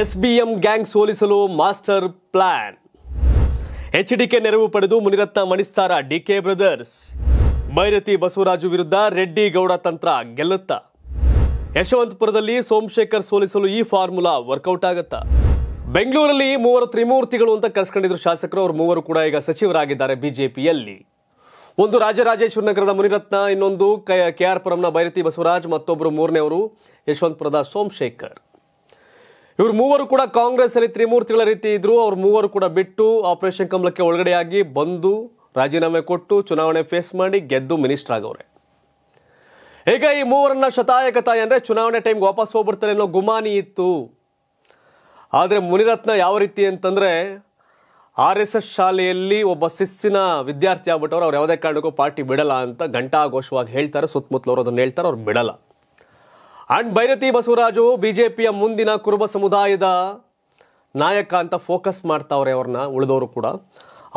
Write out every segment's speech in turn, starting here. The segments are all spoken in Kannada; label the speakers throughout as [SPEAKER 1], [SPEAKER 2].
[SPEAKER 1] ಎಸ್ಬಿಎಂ ಗ್ಯಾಂಗ್ ಸೋಲಿಸಲು ಮಾಸ್ಟರ್ ಪ್ಲಾನ್ ಎಚ್ ನೆರವು ಪಡೆದು ಮುನಿರತ್ನ ಮಣಿಸ್ತಾರ ಡಿಕೆ ಬ್ರದರ್ಸ್ ಭೈರತಿ ಬಸವರಾಜು ವಿರುದ್ಧ ರೆಡ್ಡಿ ಗೌಡ ತಂತ್ರ ಗೆಲ್ಲುತ್ತಾ ಯಶವಂತಪುರದಲ್ಲಿ ಸೋಮಶೇಖರ್ ಸೋಲಿಸಲು ಈ ಫಾರ್ಮುಲಾ ವರ್ಕೌಟ್ ಆಗುತ್ತಾ ಬೆಂಗಳೂರಲ್ಲಿ ಮೂವರು ತ್ರಿಮೂರ್ತಿಗಳು ಅಂತ ಕರೆಸ್ಕೊಂಡಿದ್ರು ಶಾಸಕರು ಅವರು ಮೂವರು ಕೂಡ ಈಗ ಸಚಿವರಾಗಿದ್ದಾರೆ ಬಿಜೆಪಿಯಲ್ಲಿ ಒಂದು ರಾಜರಾಜೇಶ್ವರ ನಗರದ ಮುನಿರತ್ನ ಇನ್ನೊಂದು ಕೆ ಆರ್ ಪುರಂನ ಭೈರತಿ ಬಸವರಾಜ್ ಮತ್ತೊಬ್ಬರು ಮೂರನೇ ಅವರು ಯಶವಂತಪುರದ ಸೋಮಶೇಖರ್ ಇವರು ಮೂವರು ಕೂಡ ಕಾಂಗ್ರೆಸ್ ಅಲ್ಲಿ ತ್ರಿಮೂರ್ತಿಗಳ ರೀತಿ ಇದ್ರು ಅವ್ರ ಮೂವರು ಕೂಡ ಬಿಟ್ಟು ಆಪರೇಷನ್ ಕಮಲಕ್ಕೆ ಒಳಗಡೆಯಾಗಿ ಬಂದು ರಾಜೀನಾಮೆ ಕೊಟ್ಟು ಚುನಾವಣೆ ಫೇಸ್ ಮಾಡಿ ಗೆದ್ದು ಮಿನಿಸ್ಟರ್ ಆಗವ್ರೆ ಈಗ ಈ ಮೂವರನ್ನ ಶತಾಯಕತಾಯ ಅಂದ್ರೆ ಚುನಾವಣೆ ಟೈಮ್ಗೆ ವಾಪಸ್ ಹೋಗ್ಬಿಡ್ತಾರೆ ಅನ್ನೋ ಗುಮಾನಿ ಇತ್ತು ಆದರೆ ಮುನಿರತ್ನ ಯಾವ ರೀತಿ ಅಂತಂದ್ರೆ ಆರ್ ಎಸ್ ಎಸ್ ಶಾಲೆಯಲ್ಲಿ ಒಬ್ಬ ಶಿಸ್ಸಿನ ವಿದ್ಯಾರ್ಥಿ ಆಗ್ಬಿಟ್ಟವ್ರು ಅವ್ರು ಯಾವುದೇ ಕಾರಣಕ್ಕೂ ಪಾರ್ಟಿ ಬಿಡಲ್ಲ ಅಂತ ಘಂಟಾ ಘೋಷವಾಗಿ ಹೇಳ್ತಾರೆ ಸುತ್ತಮುತ್ತಲವರು ಅದನ್ನು ಹೇಳ್ತಾರೆ ಅವ್ರು ಬಿಡಲ್ಲ ಅಂಡ್ ಭೈರತಿ ಬಸವರಾಜು ಬಿಜೆಪಿಯ ಮುಂದಿನ ಕುರುಬ ಸಮುದಾಯದ ನಾಯಕ ಅಂತ ಫೋಕಸ್ ಮಾಡ್ತಾವ್ರೆ ಅವ್ರನ್ನ ಉಳಿದವರು ಕೂಡ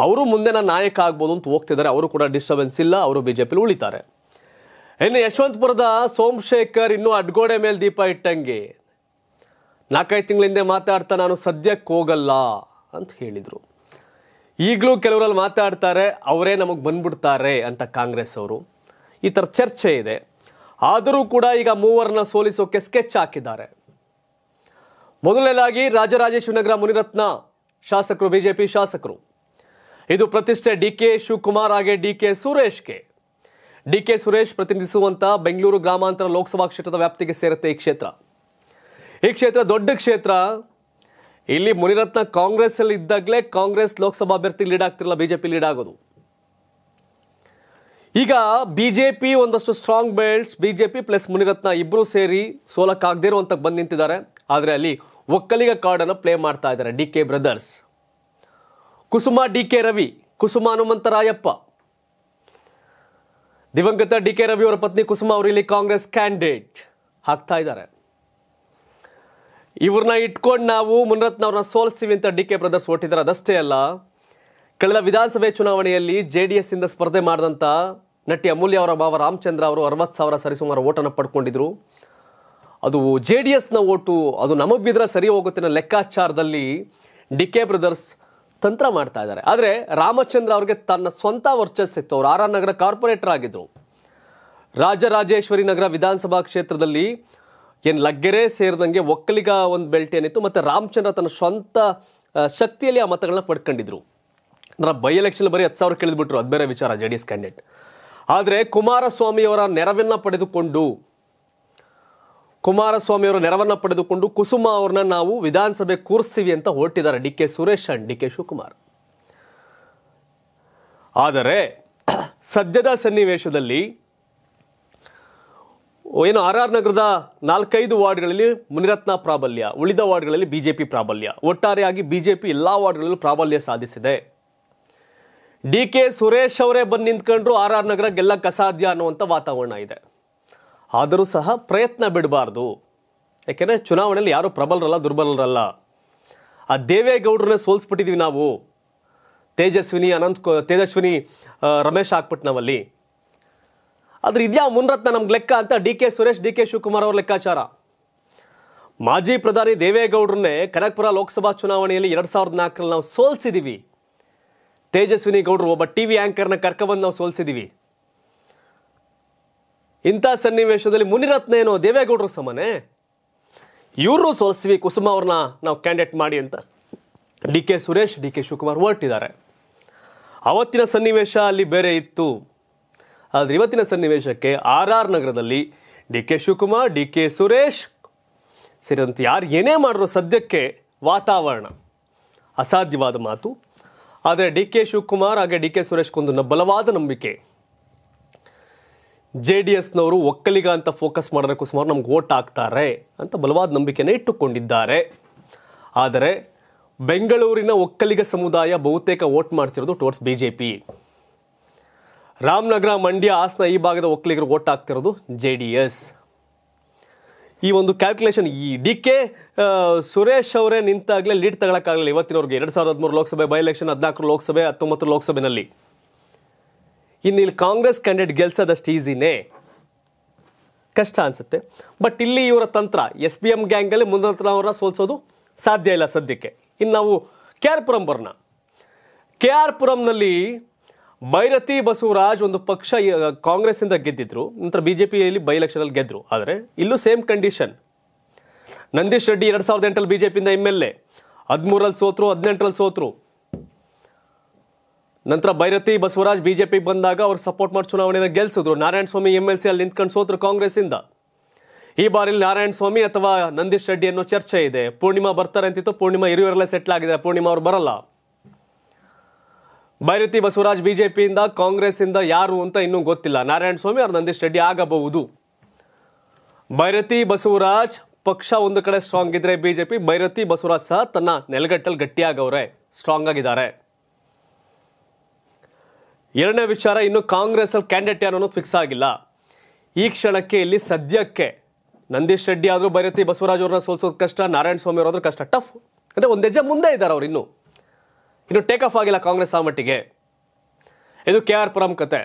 [SPEAKER 1] ಅವರು ಮುಂದಿನ ನಾಯಕ ಆಗ್ಬೋದು ಅಂತ ಹೋಗ್ತಿದ್ದಾರೆ ಅವರು ಕೂಡ ಡಿಸ್ಟರ್ಬೆನ್ಸ್ ಇಲ್ಲ ಅವರು ಬಿಜೆಪಿಲಿ ಉಳಿತಾರೆ ಇನ್ನು ಯಶವಂತಪುರದ ಸೋಮಶೇಖರ್ ಇನ್ನೂ ಅಡ್ಗೋಡೆ ಮೇಲೆ ದೀಪ ಇಟ್ಟಂಗೆ ನಾಲ್ಕೈದು ಹಿಂದೆ ಮಾತಾಡ್ತಾ ನಾನು ಸದ್ಯಕ್ಕೆ ಹೋಗಲ್ಲ ಅಂತ ಹೇಳಿದರು ಈಗಲೂ ಕೆಲವರಲ್ಲಿ ಮಾತಾಡ್ತಾರೆ ಅವರೇ ನಮಗೆ ಬಂದ್ಬಿಡ್ತಾರೆ ಅಂತ ಕಾಂಗ್ರೆಸ್ ಅವರು ಈ ಥರ ಚರ್ಚೆ ಇದೆ ಆದರೂ ಕೂಡ ಈಗ ಮೂವರನ್ನ ಸೋಲಿಸೋಕೆ ಸ್ಕೆಚ್ ಹಾಕಿದ್ದಾರೆ ಮೊದಲನೇದಾಗಿ ರಾಜರಾಜೇಶ್ವರನಗರ ಮುನಿರತ್ನ ಶಾಸಕರು ಬಿಜೆಪಿ ಶಾಸಕರು ಇದು ಪ್ರತಿಷ್ಠೆ ಡಿ ಕೆ ಶಿವಕುಮಾರ್ ಹಾಗೆ ಡಿ ಕೆ ಸುರೇಶ್ಗೆ ಡಿ ಕೆ ಸುರೇಶ್ ಪ್ರತಿನಿಧಿಸುವಂತಹ ಬೆಂಗಳೂರು ಗ್ರಾಮಾಂತರ ಲೋಕಸಭಾ ಕ್ಷೇತ್ರದ ವ್ಯಾಪ್ತಿಗೆ ಸೇರುತ್ತೆ ಈ ಕ್ಷೇತ್ರ ಈ ಕ್ಷೇತ್ರ ದೊಡ್ಡ ಕ್ಷೇತ್ರ ಇಲ್ಲಿ ಮುನಿರತ್ನ ಕಾಂಗ್ರೆಸ್ ಅಲ್ಲಿ ಇದ್ದಾಗಲೇ ಕಾಂಗ್ರೆಸ್ ಲೋಕಸಭಾ ಅಭ್ಯರ್ಥಿ ಲೀಡ್ ಆಗ್ತಿರಲ್ಲ ಬಿಜೆಪಿ ಲೀಡ್ ಆಗೋದು ಈಗ ಬಿಜೆಪಿ ಒಂದಷ್ಟು strong belts BJP plus Munirathna ಇಬ್ಬರು ಸೇರಿ ಸೋಲಕ್ಕಾಗದೇ ಇರುವಂತ ಬಂದು ನಿಂತಿದ್ದಾರೆ ಆದರೆ ಅಲ್ಲಿ ಒಕ್ಕಲಿಗ ಕಾರ್ಡನ್ನು ಪ್ಲೇ ಮಾಡ್ತಾ ಇದ್ದಾರೆ D K brothers Kusuma D K Ravi Kusuma Hanumantharayappa ದಿವಂಗತ ಡಿ ಕೆ ರವಿ ಅವರ ಪತ್ನಿ ಕುಸುಮ ಅವರು ಇಲ್ಲಿ ಕಾಂಗ್ರೆಸ್ ಕ್ಯಾಂಡಿಡೇಟ್ ಹಾಕ್ತಾ ಇದ್ದಾರೆ ಇವ್ರನ್ನ ಇಟ್ಕೊಂಡು ನಾವು ಮುನಿರತ್ನ ಅವ್ರನ್ನ ಸೋಲಿಸ್ತೀವಿ ಅಂತ ಡಿ ಕೆ ಬ್ರದರ್ಸ್ ಓಟಿದ್ದಾರೆ ಅದಷ್ಟೇ ಅಲ್ಲ ಕಳೆದ ವಿಧಾನಸಭೆ ಚುನಾವಣೆಯಲ್ಲಿ ಜೆ ಡಿ ಎಸ್ ಇಂದ ಸ್ಪರ್ಧೆ ಮಾಡಿದಂತ ನಟಿ ಅಮೂಲ್ಯ ಅವರ ಭಾವ ರಾಮಚಂದ್ರ ಅವರು ಅರವತ್ತು ಸಾವಿರ ಸರಿಸುಮಾರು ಓಟನ್ನು ಪಡ್ಕೊಂಡಿದ್ರು ಅದು ಜೆ ಡಿ ಎಸ್ನ ಓಟು ಅದು ನಮಗೆ ಬಿದ್ರೆ ಸರಿ ಹೋಗುತ್ತೆ ಲೆಕ್ಕಾಚಾರದಲ್ಲಿ ಡಿ ಕೆ ಬ್ರದರ್ಸ್ ತಂತ್ರ ಮಾಡ್ತಾ ಇದ್ದಾರೆ ಆದರೆ ರಾಮಚಂದ್ರ ಅವರಿಗೆ ತನ್ನ ಸ್ವಂತ ವರ್ಚಸ್ ಇತ್ತು ಅವರು ಆರ್ ಆರ್ ನಗರ ಕಾರ್ಪೊರೇಟರ್ ಆಗಿದ್ದರು ರಾಜರಾಜೇಶ್ವರಿ ನಗರ ವಿಧಾನಸಭಾ ಕ್ಷೇತ್ರದಲ್ಲಿ ಏನು ಲಗ್ಗೆರೆ ಸೇರಿದಂಗೆ ಒಕ್ಕಲಿಗ ಒಂದು ಬೆಲ್ಟ್ ಏನಿತ್ತು ಮತ್ತು ರಾಮಚಂದ್ರ ತನ್ನ ಸ್ವಂತ ಶಕ್ತಿಯಲ್ಲಿ ಆ ಮತಗಳನ್ನ ಪಡ್ಕೊಂಡಿದ್ರು ಅಂದ್ರೆ ಬೈ ಎಲೆಕ್ಷನ್ ಬರೀ ಹತ್ತು ಸಾವಿರ ಕೇಳಿದ್ಬಿಟ್ರು ಅದು ಬೇರೆ ವಿಚಾರ ಜೆ ಡಿ ಎಸ್ ಕ್ಯಾಂಡಿಡೇಟ್ ಆದರೆ ಕುಮಾರಸ್ವಾಮಿಯವರ ನೆರವನ್ನು ಪಡೆದುಕೊಂಡು ಕುಮಾರಸ್ವಾಮಿಯವರ ನೆರವನ್ನು ಪಡೆದುಕೊಂಡು ಕುಸುಮ ಅವ್ರನ್ನ ನಾವು ವಿಧಾನಸಭೆ ಕೂರಿಸ್ತೀವಿ ಅಂತ ಹೊರಟಿದ್ದಾರೆ D K Suresh and D K Shivakumar ಆದರೆ ಸದ್ಯದ ಸನ್ನಿವೇಶದಲ್ಲಿ ಏನು ಆರ್ ಆರ್ ನಗರದ ನಾಲ್ಕೈದು ವಾರ್ಡ್ಗಳಲ್ಲಿ ಮುನಿರತ್ನ ಪ್ರಾಬಲ್ಯ ಉಳಿದ ವಾರ್ಡ್ಗಳಲ್ಲಿ ಬಿಜೆಪಿ ಪ್ರಾಬಲ್ಯ ಒಟ್ಟಾರೆಯಾಗಿ ಬಿಜೆಪಿ ಎಲ್ಲ ವಾರ್ಡ್ಗಳಲ್ಲೂ ಪ್ರಾಬಲ್ಯ ಸಾಧಿಸಿದೆ ಡಿ ಕೆ ಸುರೇಶ್ ಅವರೇ ಬಂದು ನಿಂತ್ಕೊಂಡ್ರು ಆರ್ ಆರ್ ನಗರ ಗೆಲ್ಲ ಕಸಾಧ್ಯ ಅನ್ನುವಂಥ ವಾತಾವರಣ ಇದೆ ಆದರೂ ಸಹ ಪ್ರಯತ್ನ ಬಿಡಬಾರ್ದು ಯಾಕೆಂದರೆ ಚುನಾವಣೆಯಲ್ಲಿ ಯಾರು ಪ್ರಬಲರಲ್ಲ ದುರ್ಬಲರಲ್ಲ ಆ ದೇವೇಗೌಡ್ರನ್ನ ಸೋಲ್ಸ್ಬಿಟ್ಟಿದ್ದೀವಿ ನಾವು ತೇಜಸ್ವಿನಿ ಅನಂತ್ ತೇಜಸ್ವಿನಿ ರಮೇಶ್ ಹಾಕ್ಬಿಟ್ಟು ನಾವಲ್ಲಿ ಆದರೆ ಇದ್ಯಾ ಮುನ್ರತ್ನ ನಮ್ಗೆ ಲೆಕ್ಕ ಅಂತ D K Suresh D K Shivakumar ಅವ್ರ ಲೆಕ್ಕಾಚಾರ ಮಾಜಿ ಪ್ರಧಾನಿ ದೇವೇಗೌಡ್ರನ್ನೇ ಕನಕಪುರ ಲೋಕಸಭಾ ಚುನಾವಣೆಯಲ್ಲಿ ಎರಡು ಸಾವಿರದ ನಾಲ್ಕರಲ್ಲಿ ನಾವು ಸೋಲ್ಸಿದ್ದೀವಿ ತೇಜಸ್ವಿನಿ ಗೌಡರು ಒಬ್ಬ ಟಿ ವಿ ಆ್ಯಂಕರ್ನ ಕರ್ಕವನ್ನು ನಾವು ಸೋಲಿಸಿದ್ದೀವಿ ಇಂಥ ಸನ್ನಿವೇಶದಲ್ಲಿ ಮುನಿರತ್ನ ಏನೋ ದೇವೇಗೌಡರು ಸಮಾನೆ ಇವರು ಸೋಲಿಸ್ವಿ ಕುಸುಮ ಅವ್ರನ್ನ ನಾವು ಕ್ಯಾಂಡಿಡೇಟ್ ಮಾಡಿ ಅಂತ D K Suresh D K Shivakumar ಹೊರಟಿದ್ದಾರೆ ಅವತ್ತಿನ ಸನ್ನಿವೇಶ ಅಲ್ಲಿ ಬೇರೆ ಇತ್ತು ಆದರೆ ಇವತ್ತಿನ ಸನ್ನಿವೇಶಕ್ಕೆ ಆರ್ ಆರ್ ನಗರದಲ್ಲಿ D K Shivakumar D K Suresh ಸೇರಿದಂತೆ ಯಾರು ಏನೇ ಮಾಡಿರೋ ಸದ್ಯಕ್ಕೆ ವಾತಾವರಣ ಅಸಾಧ್ಯವಾದ ಮಾತು ಆದರೆ ಡಿ ಕೆ ಶಿವಕುಮಾರ್ ಹಾಗೆ ಡಿ ಕೆ ಸುರೇಶ್ ಕುಂದನ ಬಲವಾದ ನಂಬಿಕೆ ಜೆ ಡಿ ಎಸ್ನವರು ಒಕ್ಕಲಿಗ ಅಂತ ಫೋಕಸ್ ಮಾಡೋದಕ್ಕೂ ಸುಮಾರು ನಮ್ಗೆ ಓಟ್ ಹಾಕ್ತಾರೆ ಅಂತ ಬಲವಾದ ನಂಬಿಕೆನ ಇಟ್ಟುಕೊಂಡಿದ್ದಾರೆ ಆದರೆ ಬೆಂಗಳೂರಿನ ಒಕ್ಕಲಿಗ ಸಮುದಾಯ ಬಹುತೇಕ ವೋಟ್ ಮಾಡ್ತಿರೋದು towards B J P Ramanagara Mandya Hassan ಈ ಭಾಗದ ಒಕ್ಕಲಿಗರು ವೋಟ್ ಆಗ್ತಿರೋದು ಜೆ ಡಿ ಎಸ್ ಈ ಒಂದು ಕ್ಯಾಲ್ಕುಲೇಷನ್ ಈ ಡಿ ಕೆ ಸುರೇಶ್ ಅವರೇ ನಿಂತಾಗಲೇ ಲೀಡ್ ತಗೊಳಕ್ಕಾಗಲಿಲ್ಲ ಇವತ್ತಿನವ್ರಿಗೆ ಎರಡು ಸಾವಿರದ ಹದಿಮೂರು ಲೋಕಸಭೆ ಬೈ ಎಲೆಕ್ಷನ್ ಹದಿನಾಲ್ಕು ಲೋಕಸಭೆ ಹತ್ತೊಂಬತ್ತು ಲೋಕಸಭೆನಲ್ಲಿ ಇನ್ನು ಇಲ್ಲಿ ಕಾಂಗ್ರೆಸ್ ಕ್ಯಾಂಡಿಡೇಟ್ ಗೆಲ್ಸೋದಷ್ಟು ಈಸಿನೇ ಕಷ್ಟ ಅನಿಸುತ್ತೆ ಬಟ್ ಇಲ್ಲಿ ಇವರ ತಂತ್ರ ಎಸ್ ಪಿ ಎಂ ಗ್ಯಾಂಗಲ್ಲಿ ಅವರ ಸೋಲ್ಸೋದು ಸಾಧ್ಯ ಇಲ್ಲ ಸದ್ಯಕ್ಕೆ ಇನ್ನು ನಾವು ಕೆ ಆರ್ ಪುರಂ ಬರೋಣ ಕೆ ಆರ್ ಪುರಂನಲ್ಲಿ ಭೈರತಿ ಬಸವರಾಜ್ ಒಂದು ಪಕ್ಷ ಕಾಂಗ್ರೆಸ್ ಇಂದ ಗೆದ್ದಿದ್ರು ನಂತರ ಬಿಜೆಪಿಯಲ್ಲಿ ಬೈ ಎಲೆಕ್ಷನ್ ಅಲ್ಲಿ ಗೆದ್ರು ಆದರೆ ಇಲ್ಲೂ ಸೇಮ್ ಕಂಡೀಷನ್ ನಂದೀಶ್ ರೆಡ್ಡಿ ಎರಡ್ ಸಾವಿರದ ಎಂಟಲ್ಲಿ ಬಿಜೆಪಿಯಿಂದ ಎಂ ಎಲ್ ಎ ಹದಿಮೂರಲ್ಲಿ ಸೋತ್ರು ಹದಿನೆಂಟರಲ್ಲಿ ಸೋತ್ರು ನಂತರ ಭೈರತಿ ಬಸವರಾಜ್ ಬಿಜೆಪಿ ಬಂದಾಗ ಅವ್ರು ಸಪೋರ್ಟ್ ಮಾಡಿ ಚುನಾವಣೆಯನ್ನು ಗೆಲ್ಸಿದ್ರು Narayana Swamy M L C ಅಲ್ಲಿ ನಿಂತ್ಕೊಂಡು ಸೋತ್ರು ಕಾಂಗ್ರೆಸ್ ಇಂದ ಈ ಬಾರಿ ನಾರಾಯಣ ಸ್ವಾಮಿ ಅಥವಾ ನಂದೀಶ್ ರೆಡ್ಡಿ ಅನ್ನೋ ಚರ್ಚೆ ಇದೆ ಪೂರ್ಣಿಮಾ ಬರ್ತಾರೆ ಅಂತಿತ್ತು ಪೂರ್ಣಿಮಾ ಇರುವರೆಲ್ಲ ಸೆಟ್ಲ್ ಆಗಿದೆ ಪೂರ್ಣಿಮಾ ಅವ್ರು ಬರಲ್ಲ ಬೈರತಿ ಬಸವರಾಜ್ ಬಿಜೆಪಿಯಿಂದ ಇಂದ ಯಾರು ಅಂತ ಇನ್ನೂ ಗೊತ್ತಿಲ್ಲ ನಾರಾಯಣ ಸ್ವಾಮಿ ಅವರು ನಂದೀಶ್ ರೆಡ್ಡಿ ಆಗಬಹುದು ಬೈರತಿ ಬಸವರಾಜ್ ಪಕ್ಷ ಒಂದು ಕಡೆ ಸ್ಟ್ರಾಂಗ್ ಇದ್ರೆ ಬಿಜೆಪಿ ಬೈರತಿ ಬಸವರಾಜ್ ಸಹ ತನ್ನ ನೆಲಗಟ್ಟಲ್ಲಿ ಗಟ್ಟಿಯಾಗವ್ರೆ ಸ್ಟ್ರಾಂಗ್ ಆಗಿದ್ದಾರೆ ಎರಡನೇ ವಿಚಾರ ಇನ್ನು ಕಾಂಗ್ರೆಸ್ ಅಲ್ಲಿ ಕ್ಯಾಂಡಿಡೇಟ್ ಯಾರು ಅನ್ನೋದು ಫಿಕ್ಸ್ ಆಗಿಲ್ಲ ಈ ಕ್ಷಣಕ್ಕೆ ಇಲ್ಲಿ ಸದ್ಯಕ್ಕೆ ನಂದೀಶ್ ರೆಡ್ಡಿ ಆದರೂ ಬೈರತಿ ಬಸವರಾಜ್ ಅವ್ರನ್ನ ಸೋಲ್ಸೋದು ಕಷ್ಟ ನಾರಾಯಣ ಸ್ವಾಮಿ ಅವರಾದ್ರೂ ಕಷ್ಟ ಟಫ್ ಅಂದರೆ ಒಂದು ಹೆಜ್ಜೆ ಮುಂದೆ ಇದ್ದಾರೆ ಅವ್ರು ಇನ್ನು ಇನ್ನು ಟೇಕ್ ಆಫ್ ಆಗಿಲ್ಲ ಕಾಂಗ್ರೆಸ್ ಆ ಮಟ್ಟಿಗೆ ಇದು ಕೆ ಆರ್ ಪುರಂ ಕತೆ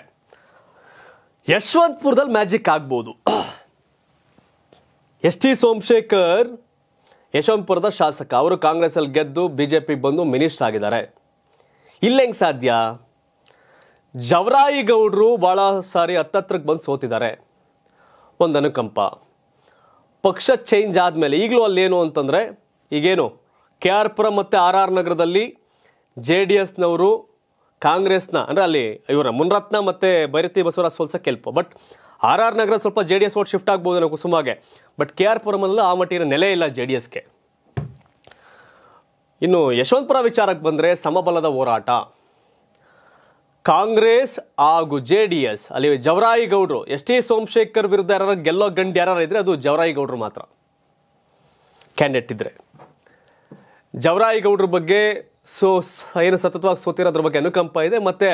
[SPEAKER 1] ಯಶವಂತಪುರದಲ್ಲಿ ಮ್ಯಾಜಿಕ್ ಆಗ್ಬೋದು ಎಸ್ ಟಿ ಸೋಮಶೇಖರ್ ಯಶವಂತಪುರದ ಶಾಸಕ ಅವರು ಕಾಂಗ್ರೆಸ್ಸಲ್ಲಿ ಗೆದ್ದು ಬಿ ಜೆ ಪಿಗೆ ಬಂದು ಮಿನಿಸ್ಟರ್ ಆಗಿದ್ದಾರೆ ಇಲ್ಲ ಹೆಂಗೆ ಸಾಧ್ಯ ಜವರಾಯಿಗೌಡರು ಭಾಳ ಸಾರಿ ಹತ್ತತ್ರಕ್ಕೆ ಬಂದು ಸೋತಿದ್ದಾರೆ ಒಂದು ಅನುಕಂಪ ಪಕ್ಷ ಚೇಂಜ್ ಆದಮೇಲೆ ಈಗಲೂ ಅಲ್ಲೇನು ಅಂತಂದರೆ ಈಗೇನು ಕೆ ಆರ್ ಪುರಂ ಮತ್ತು ಆರ್ ಆರ್ ನಗರದಲ್ಲಿ ಜೆ ಡಿ ಎಸ್ನವರು ಕಾಂಗ್ರೆಸ್ನ ಅಂದರೆ ಅಲ್ಲಿ ಇವರ ಮುನ್ರತ್ನ ಮತ್ತು ಭೈರತಿ ಬಸವರಾಜ್ ಸೋಲ್ಸಕ್ಕೆ ಕೆಲ್ಪು ಬಟ್ ಆರ್ ಆರ್ ನಗರ ಸ್ವಲ್ಪ J D S vote shift ಆಗ್ಬೋದು ನಾವು ಕುಸುಮಾಗೆ ಬಟ್ ಕೆ ಆರ್ ಪುರಮಲ್ಲೂ ಆ ಮಟ್ಟಿನ ನೆಲೆ ಇಲ್ಲ ಜೆ ಡಿ ಎಸ್ಗೆ ಇನ್ನು ಯಶವಂತಪುರ ವಿಚಾರಕ್ಕೆ ಬಂದರೆ ಸಮಬಲದ ಹೋರಾಟ ಕಾಂಗ್ರೆಸ್ ಹಾಗೂ ಜೆ ಡಿ ಎಸ್ ಅಲ್ಲಿ ಜವರಾಯಿ ಎಸ್ ಟಿ ಸೋಮಶೇಖರ್ ವಿರುದ್ಧ ಯಾರು ಗೆಲ್ಲೋ ಗಂಡು ಯಾರು ಇದ್ರೆ ಅದು ಜವರಾಯಿ ಮಾತ್ರ ಕ್ಯಾಂಡಿಡೇಟ್ ಇದ್ದರೆ ಜವರಾಯಿ ಬಗ್ಗೆ ಸೊ ಏನು ಸತತವಾಗಿ ಸೋತಿರೋದ್ರ ಬಗ್ಗೆ ಅನುಕಂಪ ಇದೆ ಮತ್ತು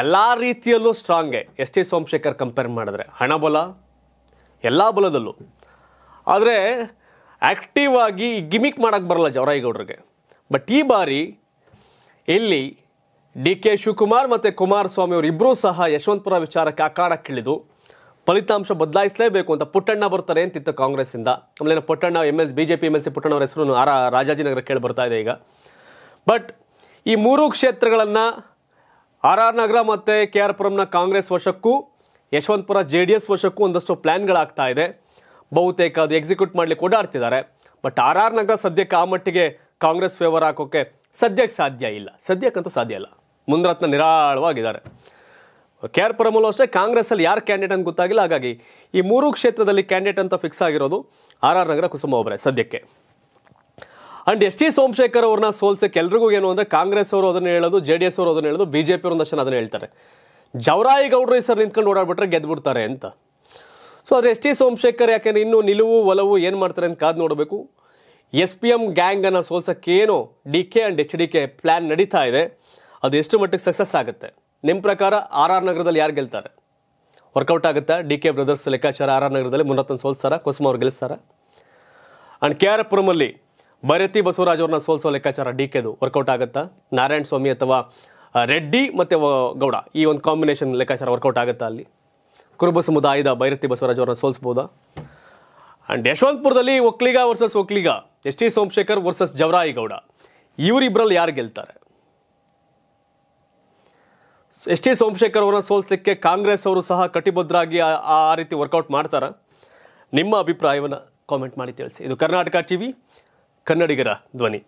[SPEAKER 1] ಎಲ್ಲ ರೀತಿಯಲ್ಲೂ ಸ್ಟ್ರಾಂಗೆ ಎಸ್ ಟಿ ಸೋಮಶೇಖರ್ ಕಂಪೇರ್ ಮಾಡಿದ್ರೆ ಹಣಬಲ ಎಲ್ಲ ಬಲದಲ್ಲೂ ಆದರೆ ಆಕ್ಟಿವ್ ಆಗಿ ಗಿಮಿಕ್ ಮಾಡೋಕ್ಕೆ ಬರಲ್ಲ ಜವರಾಯಿಗೌಡ್ರಿಗೆ ಬಟ್ ಈ ಬಾರಿ ಇಲ್ಲಿ ಡಿ ಕೆ ಶಿವಕುಮಾರ್ ಮತ್ತು ಕುಮಾರಸ್ವಾಮಿ ಅವರಿಬ್ಬರೂ ಸಹ ಯಶವಂತಪುರ ವಿಚಾರಕ್ಕೆ ಇಳಿದು ಫಲಿತಾಂಶ ಬದಲಾಯಿಸಲೇಬೇಕು ಅಂತ ಪುಟ್ಟಣ್ಣ ಬರ್ತಾರೆ ಅಂತಿತ್ತು ಕಾಂಗ್ರೆಸ್ಸಿಂದ ಆಮೇಲೆ Puttanna M L B J P M L C ಪುಟ್ಟಣ್ಣವರ ಹೆಸರು ಆರ ರಾಜಾಜಿನಗರ ಕೇಳಿ ಬರ್ತಾ ಇದೆ ಈಗ ಬಟ್ ಈ ಮೂರು ಕ್ಷೇತ್ರಗಳನ್ನು ಆರ್ ಆರ್ ನಗರ ಮತ್ತು ಕೆ ಆರ್ ಪುರಂನ ಕಾಂಗ್ರೆಸ್ ವಶಕ್ಕೂ ಯಶವಂತಪುರ ಜೆ ಡಿ ಎಸ್ ವಶಕ್ಕೂ ಒಂದಷ್ಟು ಪ್ಲ್ಯಾನ್ಗಳಾಗ್ತಾ ಇದೆ ಬಹುತೇಕ ಅದು ಎಕ್ಸಿಕ್ಯೂಟ್ ಮಾಡಲಿಕ್ಕೆ ಓಡಾಡ್ತಿದ್ದಾರೆ ಬಟ್ ಆರ್ ಆರ್ ನಗರ ಸದ್ಯಕ್ಕೆ ಆ ಮಟ್ಟಿಗೆ ಕಾಂಗ್ರೆಸ್ ಫೇವರ್ ಹಾಕೋಕ್ಕೆ ಸದ್ಯಕ್ಕೆ ಸಾಧ್ಯ ಇಲ್ಲ ಸದ್ಯಕ್ಕಂತೂ ಸಾಧ್ಯ ಇಲ್ಲ ಮುಂದ್ರತ್ನ ನಿರಾಳವಾಗಿದ್ದಾರೆ ಕೆ ಆರ್ ಪುರಮಲ್ಲೂ ಅಷ್ಟೇ ಕಾಂಗ್ರೆಸ್ಸಲ್ಲಿ ಯಾರು ಕ್ಯಾಂಡಿಡೇಟ್ ಅಂತ ಗೊತ್ತಾಗಿಲ್ಲ ಹಾಗಾಗಿ ಈ ಮೂರು ಕ್ಷೇತ್ರದಲ್ಲಿ ಕ್ಯಾಂಡಿಡೇಟ್ ಅಂತ ಫಿಕ್ಸ್ ಆಗಿರೋದು ಆರ್ ಆರ್ ನಗರ ಕುಸುಮ ಒಬ್ಬರೇ ಸದ್ಯಕ್ಕೆ ಅಂಡ್ ಎಸ್ ಟಿ ಸೋಮಶೇಖರ್ ಅವ್ರನ್ನ ಸೋಲ್ಸಕ್ಕೆ ಎಲ್ರಿಗೂ ಏನು ಅಂದ್ರೆ ಕಾಂಗ್ರೆಸ್ ಅವರು ಅದನ್ನ ಹೇಳೋದು ಜೆ ಡಿ ಎಸ್ ಅವರು ಅದನ್ನ ಹೇಳೋದು ಬಿಜೆಪಿ ಒಂದಷ್ಟು ಅದನ್ನ ಹೇಳ್ತಾರೆ ಜವರಾಯಿಗೌಡರು ಈ ಸರ್ ನಿಂತ್ಕೊಂಡು ಓಡಾಡ್ಬಿಟ್ರೆ ಗೆದ್ಬಿಡ್ತಾರೆ ಅಂತ ಸೊ ಅದು ಎಸ್ ಟಿ ಸೋಮಶೇಖರ್ ಯಾಕೆಂದ್ರೆ ಇನ್ನೂ ನಿಲುವು ಒಲವು ಏನು ಮಾಡ್ತಾರೆ ಅಂತ ಕಾದು ನೋಡಬೇಕು ಎಸ್ ಪಿ ಎಮ್ ಗ್ಯಾಂಗನ್ನು ಸೋಲ್ಸೋಕ್ಕೇನೋ D K and H D K plan ನಡೀತಾ ಇದೆ ಅದು ಎಷ್ಟು ಮಟ್ಟಿಗೆ ಸಕ್ಸಸ್ ಆಗುತ್ತೆ ನಿಮ್ಮ ಪ್ರಕಾರ ಆರ್ ಆರ್ ನಗರದಲ್ಲಿ ಯಾರು ಗೆಲ್ತಾರೆ ವರ್ಕೌಟ್ ಆಗುತ್ತಾ ಡಿ ಕೆ ಬ್ರದರ್ಸ್ ಲೆಕ್ಕಾಚಾರ ಆರ್ ಆರ್ ನಗರದಲ್ಲಿ ಮುನ್ನತನ ಸೋಲ್ಸಾರ ಕುಸುಮ ಅವ್ರು ಗೆಲ್ಸ್ತಾರ ಆ್ಯಂಡ್ ಕೆ ಆರ್ ಪುರಮಲ್ಲಿ ಬೈರತಿ ಬಸವರಾಜ್ ಅವ್ರನ್ನ ಸೋಲಿಸೋ ಲೆಕ್ಕಾಚಾರ ಡಿ ಕೆದು ವರ್ಕೌಟ್ ಆಗುತ್ತಾ ನಾರಾಯಣ ಸ್ವಾಮಿ ಅಥವಾ ರೆಡ್ಡಿ ಮತ್ತು ಗೌಡ ಈ ಒಂದು ಕಾಂಬಿನೇಷನ್ ಲೆಕ್ಕಾಚಾರ ವರ್ಕೌಟ್ ಆಗುತ್ತಾ ಅಲ್ಲಿ ಕುರುಬ ಸಮುದಾಯದ ಬೈರತಿ ಬಸವರಾಜ್ ಅವ್ರನ್ನ ಸೋಲ್ಸ್ಬೋದಾ ಆ್ಯಂಡ್ ಯಶವಂತಪುರದಲ್ಲಿ Vokkaliga versus Vokkaliga S T Somashekar versus Gowda ಇವರಿಬ್ಬರಲ್ಲಿ ಯಾರು ಗೆಲ್ತಾರೆ ಎಸ್ ಟಿ ಸೋಮಶೇಖರ್ ಅವರನ್ನ ಸೋಲ್ಸಲಿಕ್ಕೆ ಕಾಂಗ್ರೆಸ್ ಅವರು ಸಹ ಕಟಿಬದ್ಧರಾಗಿ ಆ ರೀತಿ ವರ್ಕೌಟ್ ಮಾಡ್ತಾರ ನಿಮ್ಮ ಅಭಿಪ್ರಾಯವನ್ನು ಕಾಮೆಂಟ್ ಮಾಡಿ ತಿಳಿಸಿ ಇದು ಕರ್ನಾಟಕ ಟಿವಿ ಕನ್ನಡಿಗರ ಧ್ವನಿ